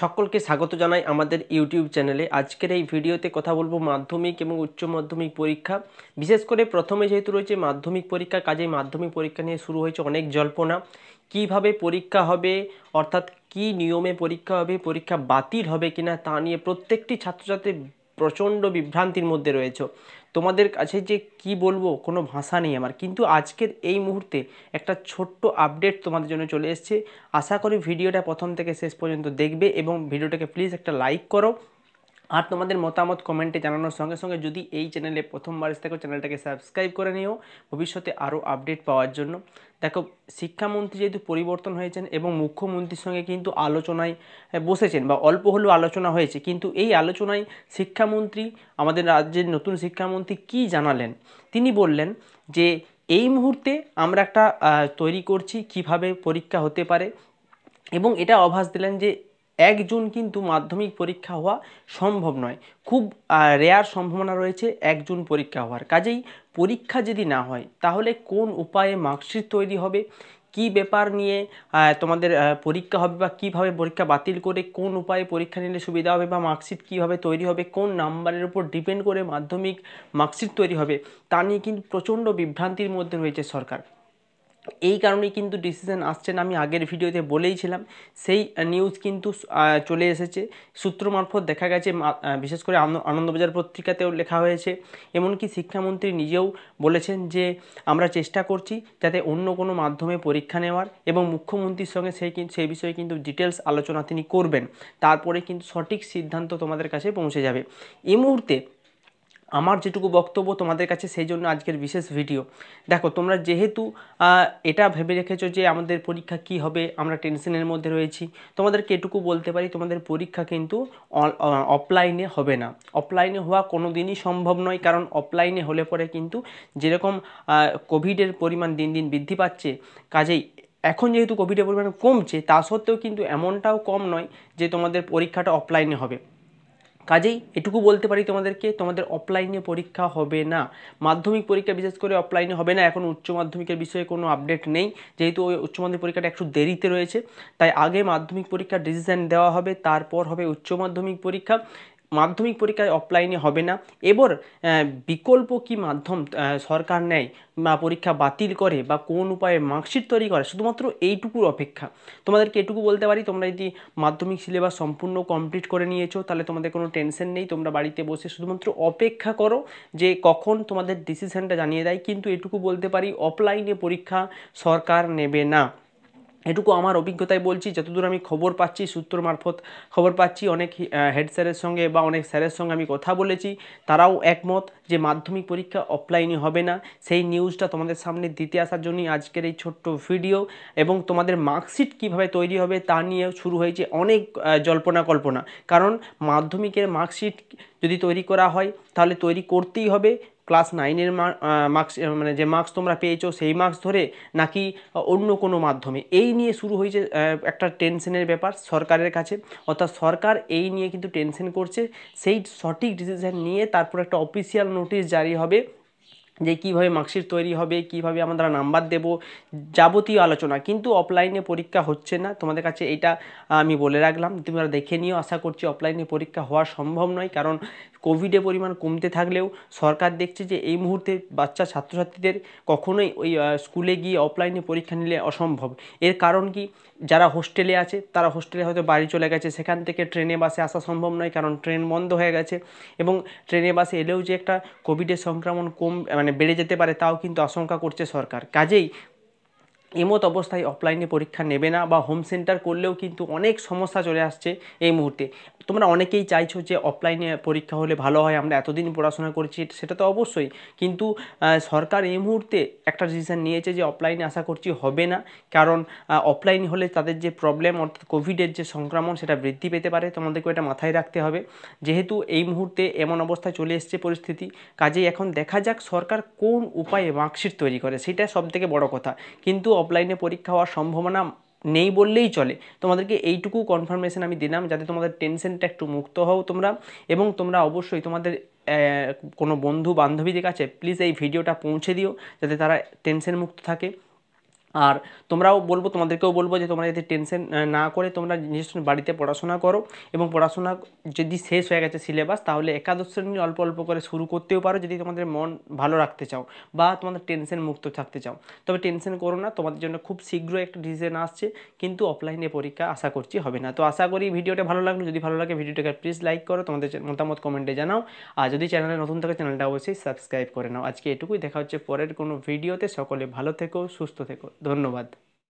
সকলকে স্বাগত জানাই আমাদের ইউটিউব চ্যানেলে আজকের এই ভিডিওতে কথা বলবো মাধ্যমিক এবং উচ্চ মাধ্যমিক পরীক্ষা বিশেষ করে প্রথমে যেহেতু রয়েছে মাধ্যমিক পরীক্ষা কাজেই মাধ্যমিক পরীক্ষা নিয়ে শুরু হয়েছে অনেক জল্পনা কিভাবে পরীক্ষা হবে অর্থাৎ কি নিয়মে পরীক্ষা হবে পরীক্ষা বাতিল হবে কিনা তা নিয়ে প্রত্যেকটি ছাত্রছাত্রী প্রচণ্ড বিভ্রান্তির মধ্যে রয়েছে তোমাদের কাছে যে কি বলবো কোনো ভাষা নেই আমার কিন্তু আজকের এই মুহূর্তে একটা ছোট্ট আপডেট তোমাদের জন্য চলে এসছে আশা করি ভিডিওটা প্রথম থেকে শেষ পর্যন্ত দেখবে এবং ভিডিওটাকে প্লিজ একটা লাইক করো আর তোমাদের মতামত কমেন্টে জানানোর সঙ্গে সঙ্গে যদি এই চ্যানেলে প্রথমবার এসে থাকো চ্যানেলটাকে সাবস্ক্রাইব করে নিও ভবিষ্যতে আরও আপডেট পাওয়ার জন্য দেখো শিক্ষামন্ত্রী যেহেতু পরিবর্তন হয়েছেন এবং মুখ্যমন্ত্রীর সঙ্গে কিন্তু আলোচনায় বসেছেন বা অল্প হলেও আলোচনা হয়েছে কিন্তু এই আলোচনায় শিক্ষামন্ত্রী আমাদের রাজ্যের নতুন শিক্ষামন্ত্রী কি জানালেন তিনি বললেন যে এই মুহূর্তে আমরা একটা তৈরি করছি কিভাবে পরীক্ষা হতে পারে এবং এটা অভাস দিলেন যে এক জুন কিন্তু মাধ্যমিক পরীক্ষা হওয়া সম্ভব নয় খুব রেয়ার সম্ভাবনা রয়েছে এক জুন পরীক্ষা হওয়ার কাজেই পরীক্ষা যদি না হয় তাহলে কোন উপায়ে মার্কশিট তৈরি হবে কি ব্যাপার নিয়ে তোমাদের পরীক্ষা হবে বা কিভাবে পরীক্ষা বাতিল করে কোন উপায়ে পরীক্ষা নিলে সুবিধা হবে বা মার্কশিট কীভাবে তৈরি হবে কোন নাম্বারের উপর ডিপেন্ড করে মাধ্যমিক মার্কশিট তৈরি হবে তা নিয়ে কিন্তু প্রচণ্ড বিভ্রান্তির মধ্যে রয়েছে সরকার এই কারণেই কিন্তু ডিসিশন আসছে না আমি আগের ভিডিওতে বলেইছিলাম সেই নিউজ কিন্তু চলে এসেছে সূত্র মারফত দেখা গেছে বিশেষ করে আনন্দবাজার পত্রিকাতেও লেখা হয়েছে এমনকি শিক্ষামন্ত্রী নিজেও বলেছেন যে আমরা চেষ্টা করছি যাতে অন্য কোনো মাধ্যমে পরীক্ষা নেওয়ার এবং মুখ্যমন্ত্রীর সঙ্গে সেই সেই বিষয়ে কিন্তু ডিটেলস আলোচনা তিনি করবেন তারপরে কিন্তু সঠিক সিদ্ধান্ত তোমাদের কাছে পৌঁছে যাবে এই মুহূর্তে আমার যেটুকু বক্তব্য তোমাদের কাছে সেই জন্য আজকের বিশেষ ভিডিও দেখো তোমরা যেহেতু এটা ভেবে রেখেছো যে আমাদের পরীক্ষা কি হবে আমরা টেনশনের মধ্যে রয়েছি তোমাদেরকে এটুকু বলতে পারি তোমাদের পরীক্ষা কিন্তু অফলাইনে হবে না অফলাইনে হওয়া কোনো দিনই সম্ভব নয় কারণ অফলাইনে হলে পরে কিন্তু যেরকম কোভিডের পরিমাণ দিন দিন বৃদ্ধি পাচ্ছে কাজেই এখন যেহেতু কোভিডের পরিমাণ কমছে তা সত্ত্বেও কিন্তু এমনটাও কম নয় যে তোমাদের পরীক্ষাটা অফলাইনে হবে কাজেই এটুকু বলতে পারি তোমাদেরকে তোমাদের অফলাইনে পরীক্ষা হবে না মাধ্যমিক পরীক্ষা বিশেষ করে অফলাইনে হবে না এখন উচ্চ মাধ্যমিকের বিষয়ে কোনো আপডেট নেই যেহেতু ওই উচ্চ মাধ্যমিক পরীক্ষাটা একটু দেরিতে রয়েছে তাই আগে মাধ্যমিক পরীক্ষার ডিসিশান দেওয়া হবে তারপর হবে উচ্চ মাধ্যমিক পরীক্ষা মাধ্যমিক পরীক্ষায় অফলাইনে হবে না এবার বিকল্প কি মাধ্যম সরকার নেয় বা পরীক্ষা বাতিল করে বা কোন উপায়ে মার্কশিট তৈরি করে শুধুমাত্র এইটুকুর অপেক্ষা তোমাদেরকে এটুকু বলতে পারি তোমরা যদি মাধ্যমিক সিলেবাস সম্পূর্ণ কমপ্লিট করে নিয়েছো তাহলে তোমাদের কোনো টেনশন নেই তোমরা বাড়িতে বসে শুধুমাত্র অপেক্ষা করো যে কখন তোমাদের ডিসিশানটা জানিয়ে দেয় কিন্তু এটুকু বলতে পারি অফলাইনে পরীক্ষা সরকার নেবে না এটুকু আমার অভিজ্ঞতায় বলছি যতদূর আমি খবর পাচ্ছি সূত্র মারফত খবর পাচ্ছি অনেক হেড স্যারের সঙ্গে বা অনেক স্যারের সঙ্গে আমি কথা বলেছি তারাও একমত যে মাধ্যমিক পরীক্ষা অফলাইনে হবে না সেই নিউজটা তোমাদের সামনে দিতে আসার জন্যই আজকের এই ছোট্ট ভিডিও এবং তোমাদের মার্কশিট কীভাবে তৈরি হবে তা নিয়ে শুরু হয়েছে অনেক জল্পনা কল্পনা কারণ মাধ্যমিকের মার্কশিট যদি তৈরি করা হয় তাহলে তৈরি করতেই হবে ক্লাস নাইনের মার্কস মানে যে মার্কস তোমরা পেয়েছো সেই মার্কস ধরে নাকি অন্য কোনো মাধ্যমে এই নিয়ে শুরু হয়েছে একটা টেনশনের ব্যাপার সরকারের কাছে অর্থাৎ সরকার এই নিয়ে কিন্তু টেনশন করছে সেই সঠিক ডিসিশান নিয়ে তারপর একটা অফিসিয়াল নোটিশ জারি হবে যে কীভাবে মার্কশিট তৈরি হবে কীভাবে আমরা নাম্বার দেব যাবতীয় আলোচনা কিন্তু অফলাইনে পরীক্ষা হচ্ছে না তোমাদের কাছে এটা আমি বলে রাখলাম তোমরা দেখে নিও আশা করছি অফলাইনে পরীক্ষা হওয়া সম্ভব নয় কারণ কোভিডের পরিমাণ কমতে থাকলেও সরকার দেখছে যে এই মুহূর্তে বাচ্চা ছাত্রছাত্রীদের কখনোই ওই স্কুলে গিয়ে অফলাইনে পরীক্ষা নিলে অসম্ভব এর কারণ কি যারা হোস্টেলে আছে তারা হোস্টেলে হয়তো বাড়ি চলে গেছে সেখান থেকে ট্রেনে বাসে আসা সম্ভব নয় কারণ ট্রেন বন্ধ হয়ে গেছে এবং ট্রেনে বাসে এলেও যে একটা কোভিডের সংক্রমণ কম মানে মানে বেড়ে যেতে পারে তাও কিন্তু আশঙ্কা করছে সরকার কাজেই এমত অবস্থায় অফলাইনে পরীক্ষা নেবে না বা হোম সেন্টার করলেও কিন্তু অনেক সমস্যা চলে আসছে এই মুহূর্তে তোমরা অনেকেই চাইছো যে অফলাইনে পরীক্ষা হলে ভালো হয় আমরা এতদিন পড়াশোনা করেছি সেটা তো অবশ্যই কিন্তু সরকার এই মুহূর্তে একটা ডিসিশান নিয়েছে যে অফলাইনে আশা করছি হবে না কারণ অফলাইন হলে তাদের যে প্রবলেম অর্থাৎ কোভিডের যে সংক্রমণ সেটা বৃদ্ধি পেতে পারে তোমাদেরকেও এটা মাথায় রাখতে হবে যেহেতু এই মুহূর্তে এমন অবস্থায় চলে এসছে পরিস্থিতি কাজেই এখন দেখা যাক সরকার কোন উপায়ে মার্কশিট তৈরি করে সেটা সবথেকে বড় কথা কিন্তু অফলাইনে পরীক্ষা হওয়ার সম্ভাবনা নেই বললেই চলে তোমাদেরকে এইটুকু কনফার্মেশন আমি দিলাম যাতে তোমাদের টেনশনটা একটু মুক্ত হও তোমরা এবং তোমরা অবশ্যই তোমাদের কোনো বন্ধু বান্ধবীদের কাছে প্লিজ এই ভিডিওটা পৌঁছে দিও যাতে তারা টেনশন মুক্ত থাকে আর তোমরাও বলবো তোমাদেরকেও বলবো যে তোমরা যদি টেনশন না করে তোমরা নিজস্ব বাড়িতে পড়াশোনা করো এবং পড়াশোনা যদি শেষ হয়ে গেছে সিলেবাস তাহলে একাদশ শ্রেণী অল্প অল্প করে শুরু করতেও পারো যদি তোমাদের মন ভালো রাখতে চাও বা তোমাদের টেনশন মুক্ত থাকতে চাও তবে টেনশন করো না তোমাদের জন্য খুব শীঘ্র একটা ডিসিশন আসছে কিন্তু অফলাইনে পরীক্ষা আশা করছি হবে না তো আশা করি ভিডিওটা ভালো লাগলো যদি ভালো লাগে ভিডিওটাকে প্লিজ লাইক করো তোমাদের মতামত কমেন্টে জানাও আর যদি চ্যানেলে নতুন থাকে চ্যানেলটা অবশ্যই সাবস্ক্রাইব করে নাও আজকে এটুকুই দেখা হচ্ছে পরের কোনো ভিডিওতে সকলে ভালো থেকো সুস্থ থেকো ধন্যবাদ